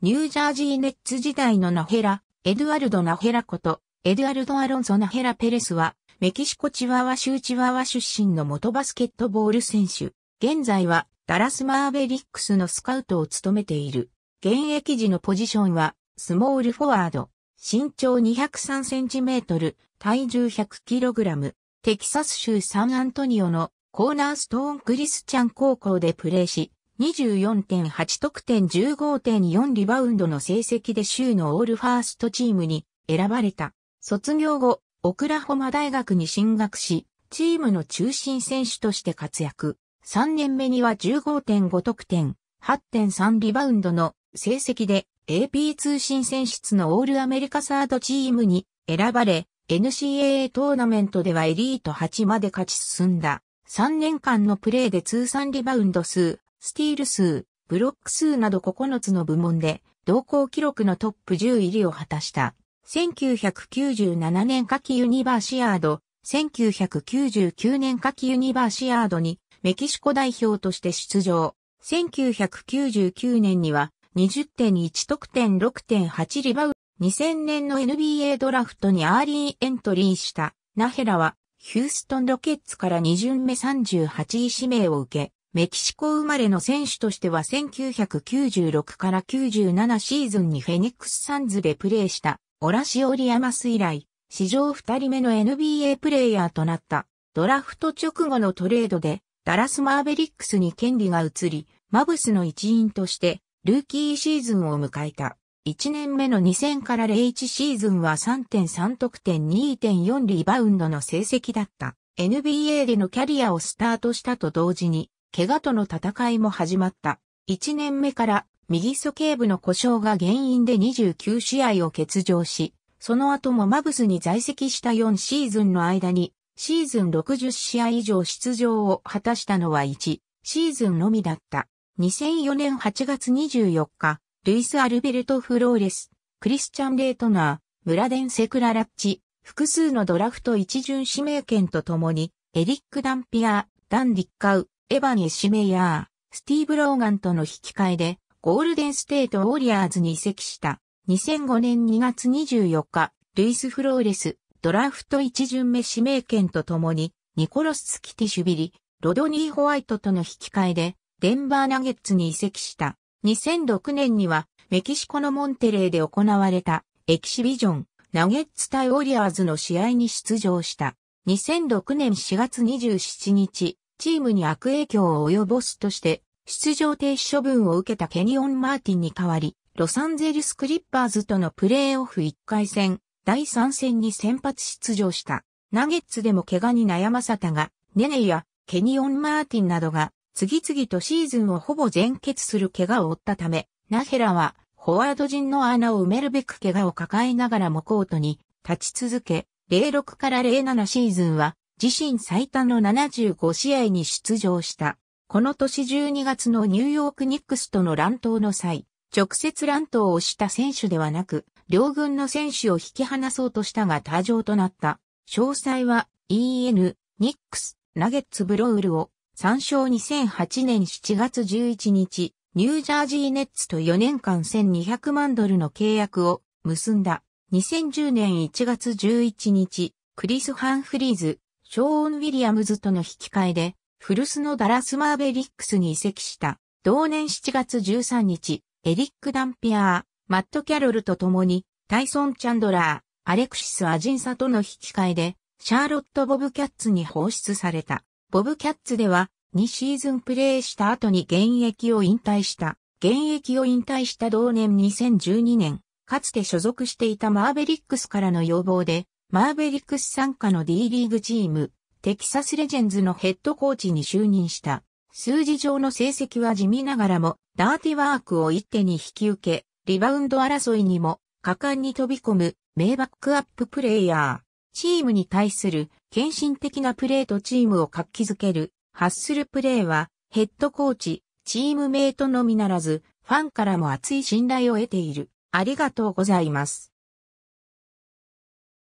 ニュージャージーネッツ時代のナヘラ、エドゥアルド・ナヘラこと、エドゥアルド・アロンソ・ナヘラ・ペレスは、メキシコチワワ州チワワ出身の元バスケットボール選手。現在は、ダラス・マーベリックスのスカウトを務めている。現役時のポジションは、スモールフォワード。身長203センチメートル、体重100キログラム。テキサス州サンアントニオのコーナーストーンクリスチャン高校でプレーし、24.8得点15.4リバウンドの成績で州のオールファーストチームに選ばれた。卒業後、オクラホマ大学に進学し、チームの中心選手として活躍。3年目には15.5得点、8.3リバウンドの成績で AP 通信選出のオールアメリカサードチームに選ばれ、NCAA トーナメントではエリート8まで勝ち進んだ。3年間のプレーで通算リバウンド数スティール数、ブロック数など9つの部門で、同校記録のトップ10入りを果たした。1997年夏季ユニバーシアード、1999年夏季ユニバーシアードにメキシコ代表として出場。1999年には20.1得点6.8リバウ2000年の NBA ドラフトにアーリーエントリーしたナヘラはヒューストンロケッツから2巡目38位指名を受け、メキシコ生まれの選手としては1996から97シーズンにフェニックスサンズでプレーしたオラシオリアマス以来、史上2人目の NBA プレイヤーとなった。ドラフト直後のトレードで、ダラスマーベリックスに権利が移り、マブスの一員として、ルーキーシーズンを迎えた。1年目の2000から01シーズンは3.3得点2.4リバウンドの成績だった。NBA でのキャリアをスタートしたと同時に、怪我との戦いも始まった。1年目から右素警部の故障が原因で29試合を欠場し、その後もマブスに在籍した4シーズンの間に、シーズン60試合以上出場を果たしたのは1シーズンのみだった。2004年8月24日、ルイス・アルベルト・フローレス、クリスチャン・レートナー、ムラデン・セクララッチ、複数のドラフト一巡指名権とともに、エリック・ダンピア、ダン・ディッカウ、エァニー・シメイヤー、スティーブ・ローガンとの引き換えで、ゴールデン・ステート・ウォリアーズに移籍した。2005年2月24日、ルイス・フローレス、ドラフト1巡目指名権とともに、ニコロス・スキティシュビリ、ロドニー・ホワイトとの引き換えで、デンバー・ナゲッツに移籍した。2006年には、メキシコのモンテレーで行われた、エキシビジョン、ナゲッツ対ウォリアーズの試合に出場した。2006年4月27日、チームに悪影響を及ぼすとして、出場停止処分を受けたケニオン・マーティンに代わり、ロサンゼルス・クリッパーズとのプレーオフ1回戦、第3戦に先発出場した。ナゲッツでも怪我に悩まさたが、ネネやケニオン・マーティンなどが次々とシーズンをほぼ全決する怪我を負ったため、ナヘラはフォワード陣の穴を埋めるべく怪我を抱えながらもコートに立ち続け、06から07シーズンは自身最多の75試合に出場した。この年12月のニューヨークニックスとの乱闘の際、直接乱闘をした選手ではなく、両軍の選手を引き離そうとしたが退場となった。詳細は EN、ニックス、ナゲッツブロウルを参照2008年7月11日、ニュージャージーネッツと4年間1200万ドルの契約を結んだ。2010年1月11日、クリス・ハンフリーズ、ショーン・ウィリアムズとの引き換えで、古巣のダラス・マーベリックスに移籍した。同年7月13日、エリック・ダンピアー、マット・キャロルと共に、タイソン・チャンドラー、アレクシス・アジンサとの引き換えで、シャーロット・ボブ・キャッツに放出された。ボブ・キャッツでは、2シーズンプレーした後に現役を引退した。現役を引退した同年2012年、かつて所属していたマーベリックスからの要望で、マーベリックス参加の D リーグチーム、テキサスレジェンズのヘッドコーチに就任した。数字上の成績は地味ながらも、ダーティワークを一手に引き受け、リバウンド争いにも果敢に飛び込む名バックアッププレイヤー。チームに対する献身的なプレーとチームを活気づけるハッスルプレーは、ヘッドコーチ、チームメイトのみならず、ファンからも熱い信頼を得ている。ありがとうございます。